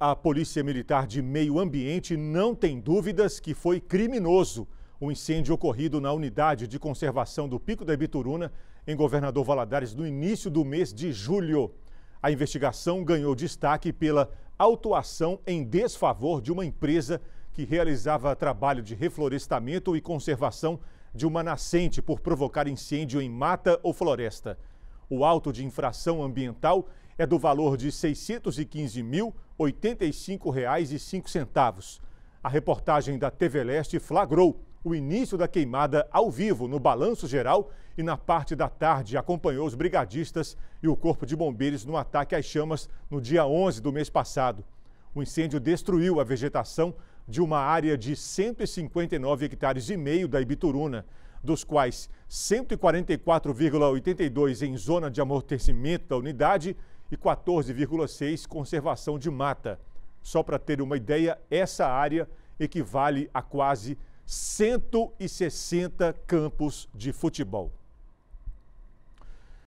A Polícia Militar de Meio Ambiente não tem dúvidas que foi criminoso o incêndio ocorrido na unidade de conservação do Pico da Ibituruna, em Governador Valadares, no início do mês de julho. A investigação ganhou destaque pela autuação em desfavor de uma empresa que realizava trabalho de reflorestamento e conservação de uma nascente por provocar incêndio em mata ou floresta. O auto de infração ambiental é do valor de R$ 615.085,05. A reportagem da TV Leste flagrou o início da queimada ao vivo no balanço geral e na parte da tarde acompanhou os brigadistas e o corpo de bombeiros no ataque às chamas no dia 11 do mês passado. O incêndio destruiu a vegetação de uma área de 159 hectares e meio da Ibituruna, dos quais 144,82 em zona de amortecimento da unidade e 14,6% conservação de mata. Só para ter uma ideia, essa área equivale a quase 160 campos de futebol.